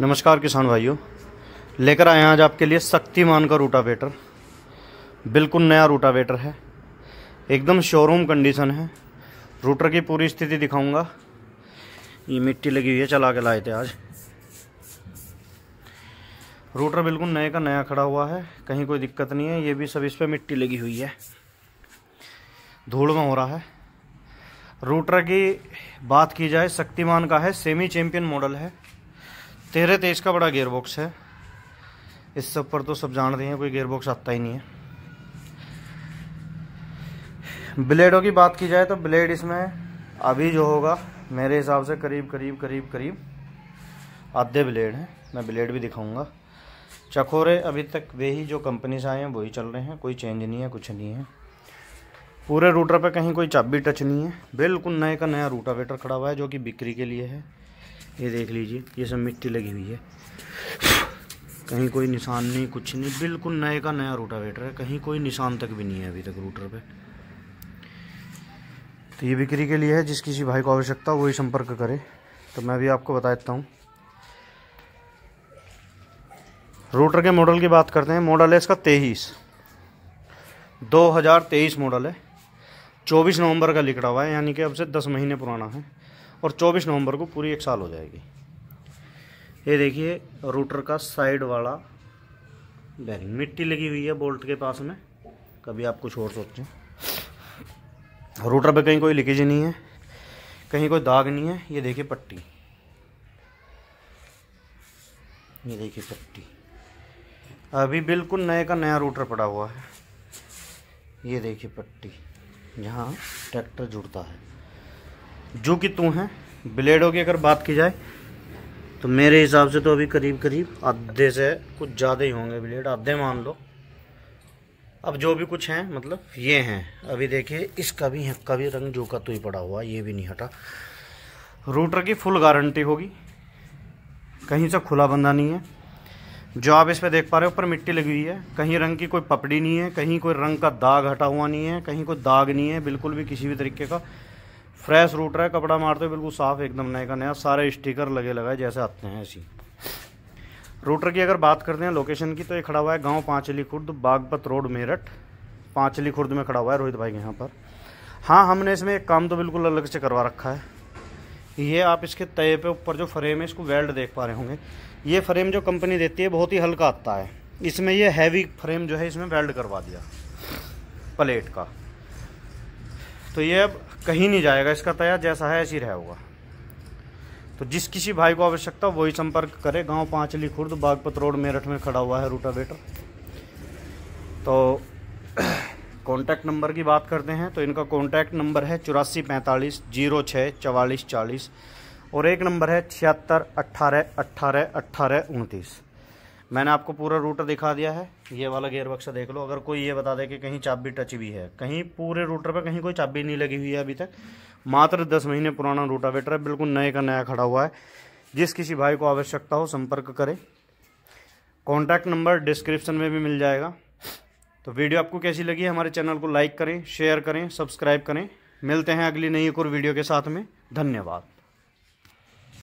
नमस्कार किसान भाइयों लेकर आए हैं आज आपके लिए शक्तिमान का रूटावेटर बिल्कुल नया रूटावेटर है एकदम शोरूम कंडीशन है रूटर की पूरी स्थिति दिखाऊंगा ये मिट्टी लगी हुई है चला के लाए थे आज रूटर बिल्कुल नए का नया खड़ा हुआ है कहीं कोई दिक्कत नहीं है ये भी सब इस पर मिट्टी लगी हुई है धूल में हो रहा है रूटर की बात की जाए शक्तिमान का है सेमी चैम्पियन मॉडल है तेरह तेईस का बड़ा गेयर बॉक्स है इस सब पर तो सब जान रहे हैं कोई गेयर बॉक्स आता ही नहीं है ब्लेडों की बात की जाए तो ब्लेड इसमें अभी जो होगा मेरे हिसाब से करीब करीब करीब करीब आधे ब्लेड हैं मैं ब्लेड भी दिखाऊंगा चखोरे अभी तक वे ही जो कंपनी से आए हैं वही चल रहे हैं कोई चेंज नहीं है कुछ नहीं है पूरे रूटर पे कहीं कोई चाबी टच नहीं है बिल्कुल नए का नया रूटावेटर खड़ा हुआ है जो कि बिक्री के लिए है ये देख लीजिए ये सब मिट्टी लगी हुई है कहीं कोई निशान नहीं कुछ नहीं बिल्कुल नए का नया रोटावेटर है कहीं कोई निशान तक भी नहीं है अभी तक रूटर पे तो ये बिक्री के लिए है जिस किसी भाई को आवश्यकता वही संपर्क करे तो मैं भी आपको बता देता हूँ रूटर के मॉडल की बात करते हैं मॉडल है इसका तेईस 2023 मॉडल है 24 नवंबर का लिखा हुआ है यानी कि अब से 10 महीने पुराना है और 24 नवंबर को पूरी एक साल हो जाएगी ये देखिए रूटर का साइड वाला बैरिंग मिट्टी लगी हुई है बोल्ट के पास में कभी आप कुछ और सोचें रूटर पे कहीं कोई लीकेज नहीं है कहीं कोई दाग नहीं है ये देखिए पट्टी ये देखिए पट्टी अभी बिल्कुल नए का नया रूटर पड़ा हुआ है ये देखिए पट्टी यहाँ ट्रैक्टर जुड़ता है जो कि तू हैं ब्लेडों की अगर बात की जाए तो मेरे हिसाब से तो अभी करीब करीब आधे से कुछ ज़्यादा ही होंगे ब्लेड आधे मान लो अब जो भी कुछ हैं मतलब ये हैं अभी देखिए इसका भी हक्का भी रंग जो का तो ही पड़ा हुआ ये भी नहीं हटा रूटर की फुल गारंटी होगी कहीं से खुला बंदा नहीं है जो आप इस पर देख पा रहे हो ऊपर मिट्टी लगी हुई है कहीं रंग की कोई पपड़ी नहीं है कहीं कोई रंग का दाग हटा हुआ नहीं है कहीं कोई दाग नहीं है बिल्कुल भी किसी भी तरीके का फ्रेश रूटर है कपड़ा मारते हो बिल्कुल साफ़ एकदम नए का नया सारे स्टिकर लगे लगाए जैसे आते हैं ऐसी रूटर की अगर बात करते हैं लोकेशन की तो ये खड़ा हुआ है गांव पांचली खुर्द बागपत रोड मेरठ पांचली खुर्द में खड़ा हुआ है रोहित भाई के यहाँ पर हाँ हमने इसमें एक काम तो बिल्कुल अलग से करवा रखा है ये आप इसके तय पे ऊपर जो फ्रेम है इसको वेल्ड देख पा रहे होंगे ये फ्रेम जो कंपनी देती है बहुत ही हल्का आता है इसमें यह हैवी फ्रेम जो है इसमें वेल्ड करवा दिया प्लेट का तो ये अब कहीं नहीं जाएगा इसका तया जैसा है ऐसी रह होगा तो जिस किसी भाई को आवश्यकता वही संपर्क करे गांव पांचली खुर्द बागपत रोड मेरठ में खड़ा हुआ है रूटावेटर तो कॉन्टैक्ट नंबर की बात करते हैं तो इनका कॉन्टैक्ट नंबर है चौरासी पैंतालीस जीरो छः चवालीस चालीस और एक नंबर है छिहत्तर अट्ठारह अट्ठारह अट्ठारह उनतीस मैंने आपको पूरा रूटर दिखा दिया है ये वाला गेयर बक्सा देख लो अगर कोई ये बता दे कि कहीं चाबी टच भी है कहीं पूरे रूटर पे कहीं कोई चाबी नहीं लगी हुई है अभी तक मात्र दस महीने पुराना रूटा वेटर है बिल्कुल नए का नया खड़ा हुआ है जिस किसी भाई को आवश्यकता हो संपर्क करें कॉन्टैक्ट नंबर डिस्क्रिप्शन में भी मिल जाएगा तो वीडियो आपको कैसी लगी हमारे चैनल को लाइक करें शेयर करें सब्सक्राइब करें मिलते हैं अगली नई एक और वीडियो के साथ में धन्यवाद